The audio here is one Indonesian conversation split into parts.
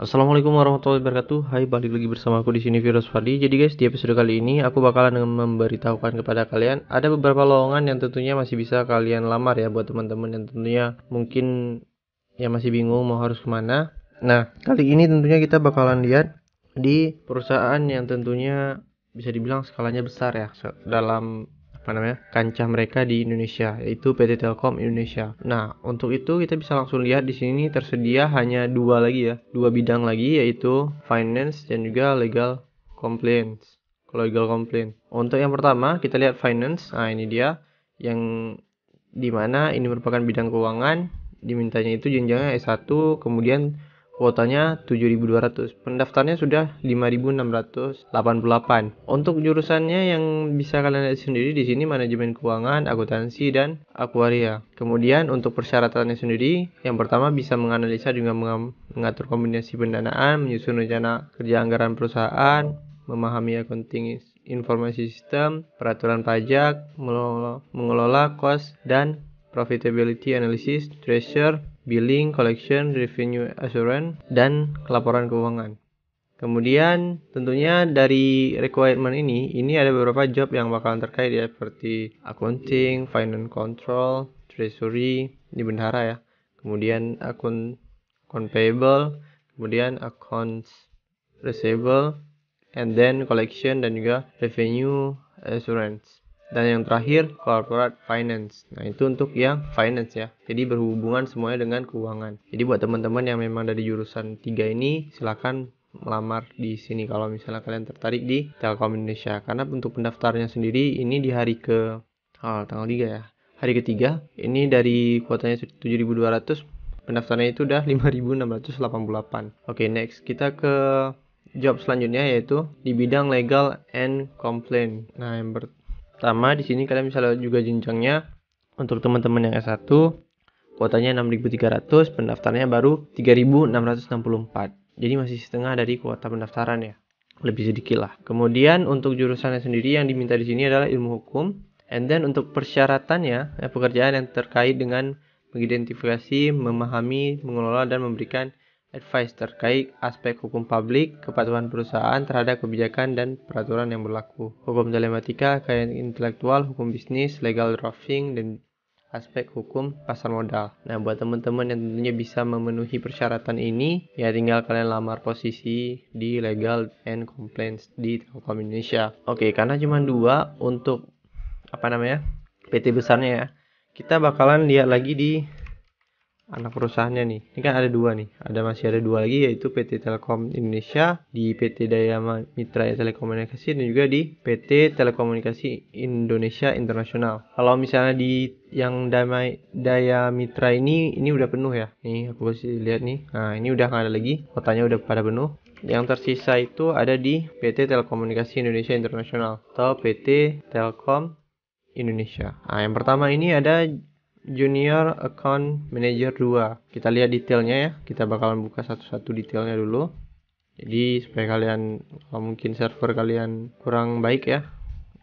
Assalamualaikum warahmatullahi wabarakatuh. Hai, balik lagi bersama aku di sini Virus Fadi. Jadi guys, di episode kali ini aku bakalan memberitahukan kepada kalian ada beberapa lowongan yang tentunya masih bisa kalian lamar ya buat teman-teman yang tentunya mungkin yang masih bingung mau harus kemana. Nah, kali ini tentunya kita bakalan lihat di perusahaan yang tentunya bisa dibilang skalanya besar ya dalam apa namanya kancah mereka di Indonesia yaitu PT Telkom Indonesia. Nah untuk itu kita bisa langsung lihat di sini tersedia hanya dua lagi ya dua bidang lagi yaitu finance dan juga legal compliance. Kalau legal complaint. Untuk yang pertama kita lihat finance. Nah ini dia yang dimana ini merupakan bidang keuangan dimintanya itu jenjangnya S1 kemudian kuotanya 7.200. Pendaftarnya sudah 5.688. Untuk jurusannya yang bisa kalian lihat sendiri di sini manajemen keuangan, akuntansi dan akuaria. Kemudian untuk persyaratannya sendiri, yang pertama bisa menganalisa dengan mengatur kombinasi pendanaan, menyusun rencana kerja anggaran perusahaan, memahami akunting, informasi sistem, peraturan pajak, mengelola, mengelola cost dan profitability analysis, treasure, billing, collection, revenue assurance, dan laporan keuangan. Kemudian tentunya dari requirement ini, ini ada beberapa job yang bakalan terkait ya seperti accounting, finance control, treasury, di bendahara ya. Kemudian akun account payable, kemudian accounts receivable, and then collection dan juga revenue assurance dan yang terakhir corporate finance nah itu untuk yang finance ya jadi berhubungan semuanya dengan keuangan jadi buat teman-teman yang memang dari jurusan 3 ini silahkan melamar di sini kalau misalnya kalian tertarik di Telkom Indonesia karena untuk pendaftarnya sendiri ini di hari ke oh, tanggal 3 ya hari ketiga ini dari kuotanya 7200 pendaftarnya itu udah 5688 oke okay, next kita ke job selanjutnya yaitu di bidang legal and complaint nah yang ber Pertama di sini kalian bisa lihat juga jenjangnya. Untuk teman-teman yang S1 kuotanya 6.300, pendaftarannya baru 3.664. Jadi masih setengah dari kuota pendaftaran ya. Lebih sedikit lah. Kemudian untuk jurusannya sendiri yang diminta di sini adalah ilmu hukum. And then untuk persyaratannya, eh, pekerjaan yang terkait dengan mengidentifikasi, memahami, mengelola, dan memberikan advice terkait aspek hukum publik, kepatuhan perusahaan terhadap kebijakan dan peraturan yang berlaku, hukum telematika, kekayaan intelektual, hukum bisnis, legal drafting, dan aspek hukum pasar modal. Nah, buat teman-teman yang tentunya bisa memenuhi persyaratan ini, ya tinggal kalian lamar posisi di Legal and Complaints di Telkom Indonesia. Oke, karena cuma dua untuk apa namanya PT besarnya ya, kita bakalan lihat lagi di anak perusahaannya nih. Ini kan ada dua nih. Ada masih ada dua lagi yaitu PT Telkom Indonesia di PT Daya Mitra ya Telekomunikasi dan juga di PT Telekomunikasi Indonesia Internasional. Kalau misalnya di yang damai daya mitra ini ini udah penuh ya nih aku kasih lihat nih nah ini udah nggak ada lagi kotanya udah pada penuh yang tersisa itu ada di PT Telekomunikasi Indonesia Internasional atau PT Telkom Indonesia. Nah, yang pertama ini ada junior account manager 2 kita lihat detailnya ya kita bakalan buka satu-satu detailnya dulu jadi supaya kalian kalau mungkin server kalian kurang baik ya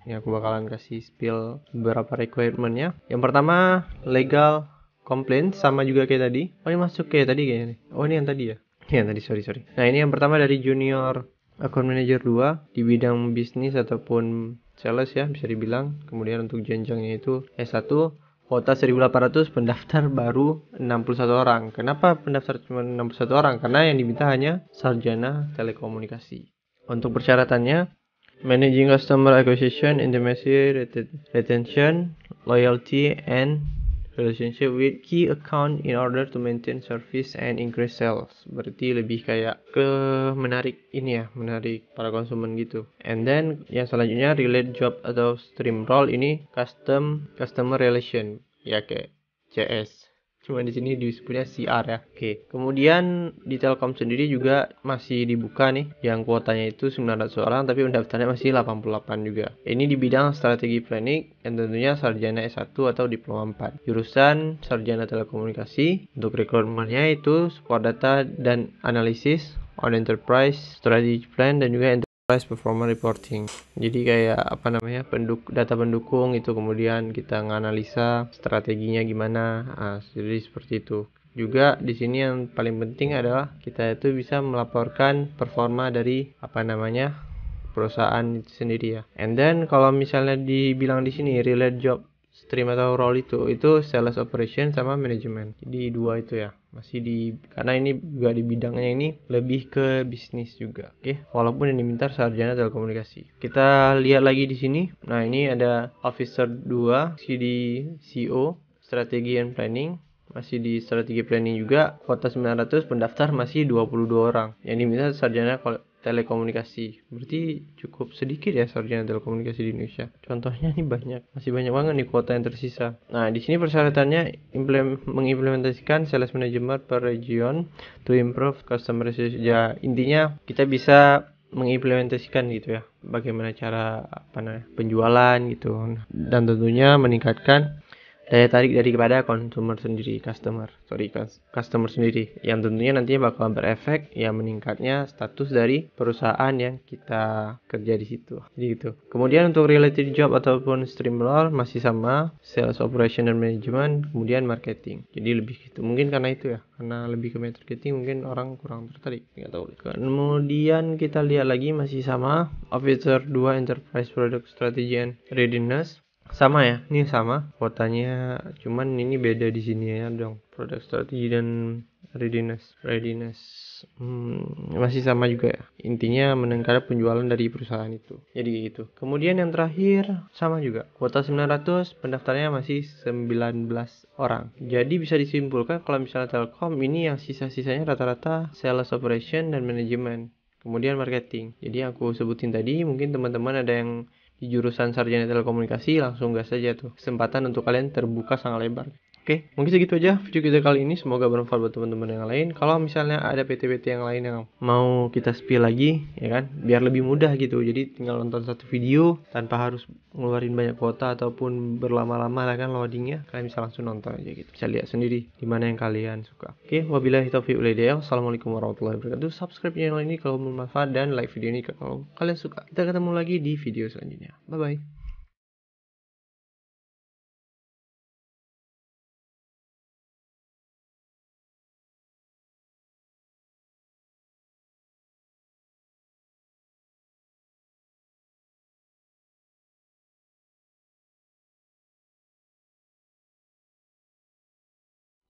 Ini aku bakalan kasih spill beberapa requirementnya yang pertama legal complaint sama juga kayak tadi oh ini masuk kayak tadi kayaknya nih oh ini yang tadi ya ya tadi sorry sorry nah ini yang pertama dari junior account manager 2 di bidang bisnis ataupun sales ya bisa dibilang kemudian untuk jenjangnya itu S1 kuota 1800 pendaftar baru 61 orang. Kenapa pendaftar cuma 61 orang? Karena yang diminta hanya sarjana telekomunikasi. Untuk persyaratannya, managing customer acquisition, intimacy, retention, loyalty, and relationship with key account in order to maintain service and increase sales. Berarti lebih kayak ke menarik ini ya, menarik para konsumen gitu. And then yang selanjutnya relate job atau stream role ini custom customer relation ya kayak CS cuma di sini disebutnya CR ya. Oke. Kemudian di Telkom sendiri juga masih dibuka nih yang kuotanya itu 900 orang tapi pendaftarnya masih 88 juga. Ini di bidang strategi planning dan tentunya sarjana S1 atau diploma 4. Jurusan sarjana telekomunikasi untuk rekrutmennya itu support data dan analisis on enterprise strategy plan dan juga price performa reporting jadi kayak apa namanya penduk data pendukung itu kemudian kita nganalisa strateginya gimana nah, jadi seperti itu juga di sini yang paling penting adalah kita itu bisa melaporkan performa dari apa namanya perusahaan sendiri ya and then kalau misalnya dibilang di sini relate job stream atau role itu itu sales operation sama manajemen di dua itu ya masih di karena ini juga di bidangnya ini lebih ke bisnis juga oke okay? walaupun yang diminta sarjana telekomunikasi kita lihat lagi di sini nah ini ada officer 2 CD CEO strategi and planning masih di strategi planning juga kuota 900 pendaftar masih 22 orang yang diminta sarjana telekomunikasi berarti cukup sedikit ya sarjana telekomunikasi di Indonesia contohnya nih banyak masih banyak banget nih kuota yang tersisa nah di sini persyaratannya mengimplementasikan sales management per region to improve customer service ya intinya kita bisa mengimplementasikan gitu ya bagaimana cara apa nah penjualan gitu dan tentunya meningkatkan daya eh, tarik dari kepada consumer sendiri, customer, sorry, customer sendiri, yang tentunya nantinya bakal berefek ya meningkatnya status dari perusahaan yang kita kerja di situ. Jadi gitu. Kemudian untuk related job ataupun streamlor masih sama, sales operation dan management, kemudian marketing. Jadi lebih gitu. Mungkin karena itu ya, karena lebih ke marketing mungkin orang kurang tertarik, nggak tahu. Kemudian kita lihat lagi masih sama, officer 2 enterprise product strategy and readiness sama ya ini iya, sama kuotanya cuman ini beda di sini ya dong produk strategy dan readiness readiness hmm, masih sama juga ya intinya meningkat penjualan dari perusahaan itu jadi gitu kemudian yang terakhir sama juga kuota 900 pendaftarnya masih 19 orang jadi bisa disimpulkan kalau misalnya Telkom ini yang sisa-sisanya rata-rata sales operation dan manajemen kemudian marketing jadi yang aku sebutin tadi mungkin teman-teman ada yang di jurusan sarjana telekomunikasi langsung gas aja tuh kesempatan untuk kalian terbuka sangat lebar Oke, mungkin segitu aja video kita kali ini. Semoga bermanfaat buat teman-teman yang lain. Kalau misalnya ada PT-PT yang lain yang mau kita spill lagi, ya kan, biar lebih mudah gitu. Jadi tinggal nonton satu video tanpa harus ngeluarin banyak kuota ataupun berlama-lama lah kan loadingnya. Kalian bisa langsung nonton aja gitu. Bisa lihat sendiri di mana yang kalian suka. Oke, wabillahi taufiq wal Assalamualaikum Wassalamualaikum warahmatullahi wabarakatuh. Subscribe channel ini kalau bermanfaat dan like video ini kalau kalian suka. Kita ketemu lagi di video selanjutnya. Bye bye.